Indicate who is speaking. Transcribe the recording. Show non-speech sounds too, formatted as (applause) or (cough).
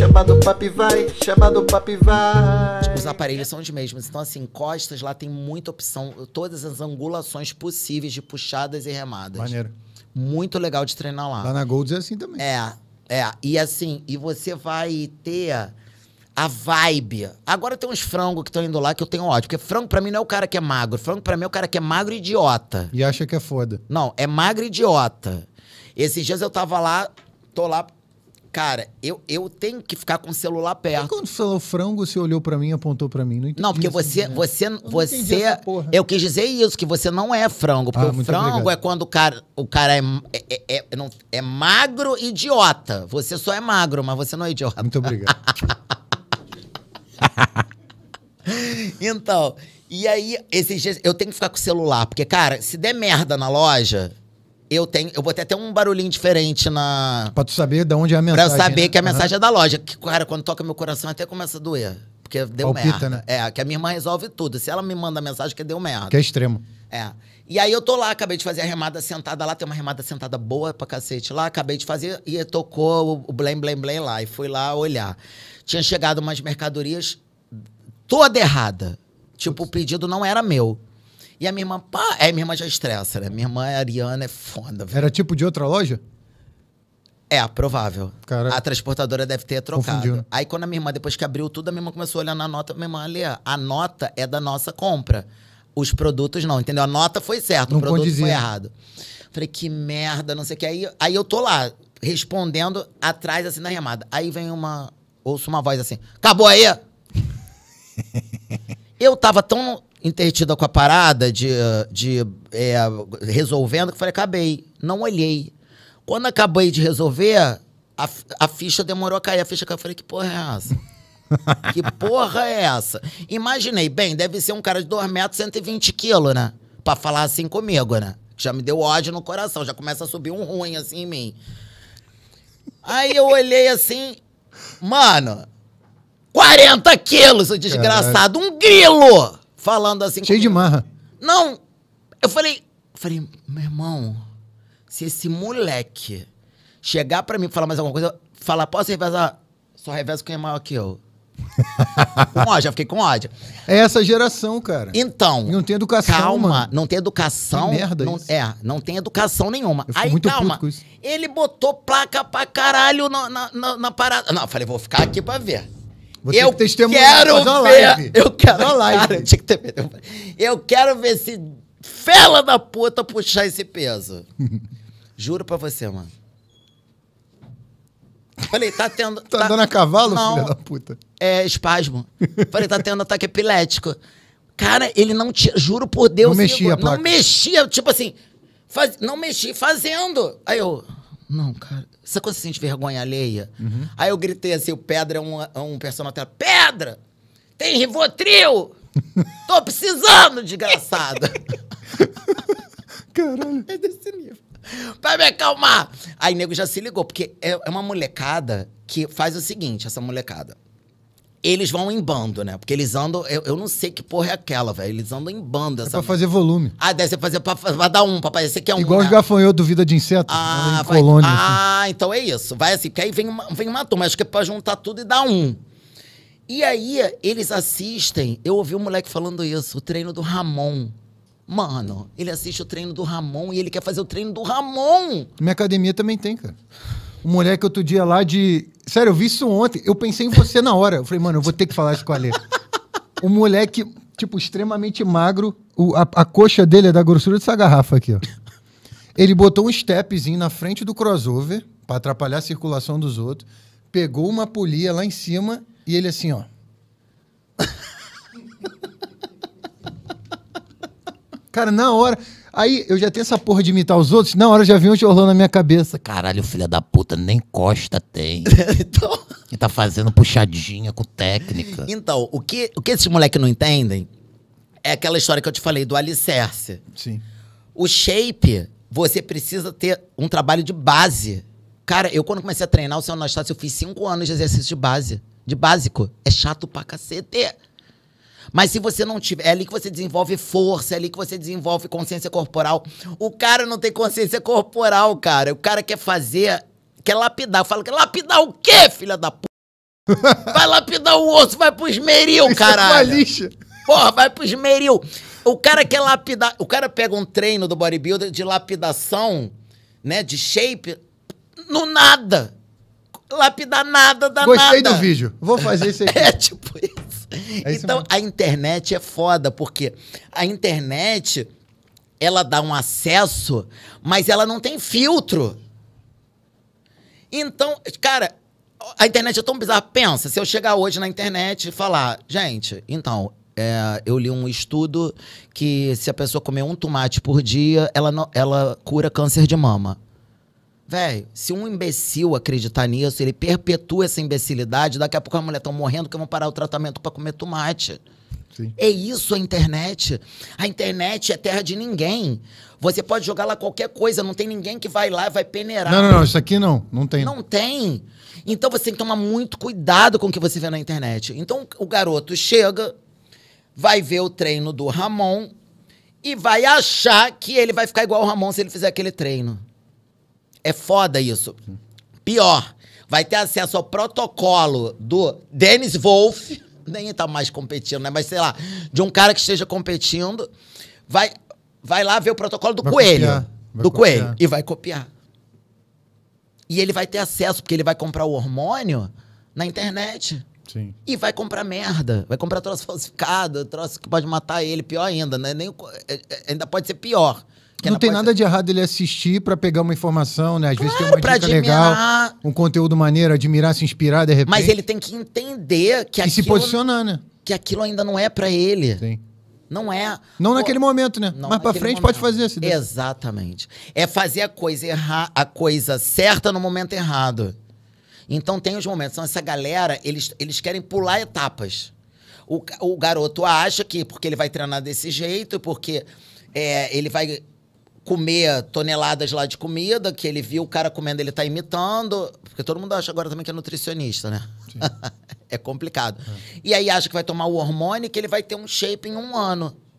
Speaker 1: chamado papi vai, chamado papi vai. Os aparelhos são os mesmos, então assim, costas lá tem muita opção, todas as angulações possíveis de puxadas e remadas. Maneiro. Muito legal de treinar lá. Lá na Golds é assim também. É, é. E assim, e você vai ter a vibe. Agora tem uns frangos que estão indo lá que eu tenho ódio. Porque frango pra mim não é o cara que é magro. Frango pra mim é o cara que é magro e idiota. E acha que é foda. Não, é magro e idiota. Esses dias eu tava lá, tô lá Cara, eu, eu tenho que ficar com o celular perto. E quando você falou frango, você olhou para mim e apontou para mim? Não entendi. Não, porque você. Né? você, eu você eu quis dizer isso, que você não é frango. Porque ah, o frango obrigado. é quando o cara, o cara é, é, é, é, não, é magro idiota. Você só é magro, mas você não é idiota. Muito obrigado. (laughs) então, e aí, esses dias, eu tenho que ficar com o celular. Porque, cara, se der merda na loja, eu tenho. Eu botei até um barulhinho diferente na.
Speaker 2: Pra tu saber de onde é a mensagem. Pra eu saber né? que é a mensagem uhum. é
Speaker 1: da loja. Que, cara, quando toca meu coração até começa a doer. Porque deu Palpita, merda. Né? É, que a minha irmã resolve tudo. Se ela me manda mensagem, que deu merda. Que é extremo. É. E aí eu tô lá, acabei de fazer a remada sentada lá, tem uma remada sentada boa pra cacete lá, acabei de fazer e tocou o blém, blém, blém lá. E fui lá olhar. Tinha chegado umas mercadorias toda errada. Tipo, o pedido não era meu. E a minha irmã, pá, é, minha irmã já estressa, né? Minha irmã Ariana é foda, Era tipo de outra loja? É, provável. Cara, a transportadora deve ter trocado. Confundiu. Né? Aí quando a minha irmã, depois que abriu tudo, a minha irmã começou a olhar na nota, minha irmã, ali, a nota é da nossa compra. Os produtos não, entendeu? A nota foi certa, não o produto condizia. foi errado. Falei, que merda, não sei o que. Aí, aí eu tô lá, respondendo atrás, assim, na remada. Aí vem uma. Ouço uma voz assim: Acabou aí! (laughs) eu tava tão entretida com a parada, de, ah, de é, resolvendo, que eu falei, acabei. Não olhei. Quando acabei de resolver, a, a ficha demorou a cair. A ficha caiu. Eu falei, que porra é essa? (laughs) que porra é essa? Imaginei, bem, deve ser um cara de 2 metros, 120 quilos, né? Pra falar assim comigo, né? Já me deu ódio no coração, já começa a subir um ruim assim em mim. Aí eu olhei assim, mano, 40 quilos, o desgraçado, um grilo! falando assim. Cheio comigo. de marra. Não, eu falei, falei, meu irmão, se esse moleque chegar pra mim e falar mais alguma coisa, falar, posso revezar? Só revezo quem é maior que eu. (laughs) com ódio, eu fiquei com ódio. É essa geração, cara. Então. Não tem educação. Calma, mano. não tem educação. Que merda não, isso. É, não tem educação nenhuma. Aí, calma. Ele botou placa pra caralho na, na, na, na parada. Não, eu falei, vou ficar aqui pra ver eu que quero ver. Eu quero. A live. Cara, eu, tinha que ter... eu quero ver esse fela da puta puxar esse peso. (laughs) Juro pra você, mano. Falei, tá tendo. tá, (laughs) tá andando a cavalo, não, filha da puta? É, espasmo. Falei, tá tendo ataque epilético. Cara, ele não tinha. Juro por Deus, não mexia, Igor, não mexia. Tipo assim, faz, não mexia fazendo. Aí eu. Não, cara. Sabe quando você sente vergonha alheia? Uhum. Aí eu gritei assim: o Pedra é um, é um personagem. Pedra! Tem Rivotril! (laughs) Tô precisando, desgraçada! (laughs) Caralho. É desse nível. Pra me acalmar! Aí nego já se ligou, porque é, é uma molecada que faz o seguinte: essa molecada eles vão em bando, né? Porque eles andam. Eu, eu não sei que porra é aquela, velho. Eles andam em bando. É pra fazer volume. Ah, deve ser fazer pra, pra dar um, pra parecer que é um. Igual né? os
Speaker 2: gafanhotos do Vida
Speaker 1: de Inseto. Ah, vai, colônia, assim. ah assim. então é isso. Vai assim, porque aí vem uma, vem uma turma. Acho que é pra juntar tudo e dar um. E aí, eles assistem. Eu ouvi um moleque falando isso, o treino do Ramon. Mano, ele assiste o treino do Ramon e ele quer fazer o treino do Ramon.
Speaker 2: Minha academia também tem, cara. Um moleque outro dia lá de. Sério, eu vi isso ontem. Eu pensei em você na hora. Eu falei, mano, eu vou ter que falar isso com a Lê. o moleque, tipo, extremamente magro. O, a, a, coxa dele é da grossura dessa garrafa aqui, ó. Ele botou um stepzinho na frente do crossover para atrapalhar a circulação dos outros. Pegou uma polia lá em cima e ele assim, ó. Cara, na hora. Aí eu já tenho essa porra de imitar os outros, na hora já
Speaker 1: vi um jorlão na minha cabeça. Caralho, filha da puta, nem Costa tem. (laughs) então... E tá fazendo puxadinha com técnica. Então, o que, o que esses moleques não entendem é aquela história que eu te falei do alicerce. Sim. O shape, você precisa ter um trabalho de base. Cara, eu quando comecei a treinar o seu Anastácio, eu fiz cinco anos de exercício de base. De básico. É chato pra cacete. Mas se você não tiver. É ali que você desenvolve força, é ali que você desenvolve consciência corporal. O cara não tem consciência corporal, cara. O cara quer fazer. Quer lapidar. Fala, quer lapidar o quê, filha da p. (laughs) Vai lapidar o osso, vai pro esmeril, é caralho. É lixa. Porra, vai pro esmeril. O cara quer lapidar. O cara pega um treino do bodybuilder de lapidação, né? De shape. No nada. Lapidar nada, da Gostei nada. Gostei do vídeo. Vou fazer isso aí. (laughs) É tipo é então, mesmo. a internet é foda, porque a internet, ela dá um acesso, mas ela não tem filtro. Então, cara, a internet é tão bizarra. Pensa, se eu chegar hoje na internet e falar, gente, então, é, eu li um estudo que se a pessoa comer um tomate por dia, ela, não, ela cura câncer de mama. Velho, se um imbecil acreditar nisso, ele perpetua essa imbecilidade, daqui a pouco as mulheres estão morrendo que vão parar o tratamento para comer tomate. Sim. É isso a internet. A internet é terra de ninguém. Você pode jogar lá qualquer coisa, não tem ninguém que vai lá e vai peneirar. Não, não, não, isso aqui
Speaker 2: não, não tem. Não
Speaker 1: tem. Então você tem que tomar muito cuidado com o que você vê na internet. Então o garoto chega, vai ver o treino do Ramon e vai achar que ele vai ficar igual o Ramon se ele fizer aquele treino. É foda isso. Pior, vai ter acesso ao protocolo do Dennis Wolf, (laughs) nem tá mais competindo, né? Mas sei lá, de um cara que esteja competindo, vai, vai lá ver o protocolo do vai coelho. Copiar, do coelho. E vai copiar. E ele vai ter acesso, porque ele vai comprar o hormônio na internet. Sim. E vai comprar merda. Vai comprar troço falsificado, troço que pode matar ele, pior ainda, né? Nem, é, é, ainda pode ser pior. Não
Speaker 2: tem nada de errado ele assistir para pegar uma informação, né? Às claro, vezes tem uma dica admirar. legal, um conteúdo maneiro, admirar, se inspirar de repente. Mas ele
Speaker 1: tem que entender que e aquilo... E se posicionar, né? Que aquilo ainda não é para ele. Sim. Não é. Não Pô, naquele momento, né? Mas pra frente momento. pode fazer se Exatamente. É fazer a coisa errar, a coisa certa no momento errado. Então tem os momentos. Então, essa galera, eles, eles querem pular etapas. O, o garoto acha que porque ele vai treinar desse jeito, porque é, ele vai comer toneladas lá de comida, que ele viu o cara comendo, ele tá imitando. Porque todo mundo acha agora também que é nutricionista, né? (laughs) é complicado. É. E aí acha que vai tomar o hormônio que ele vai ter um shape em um ano.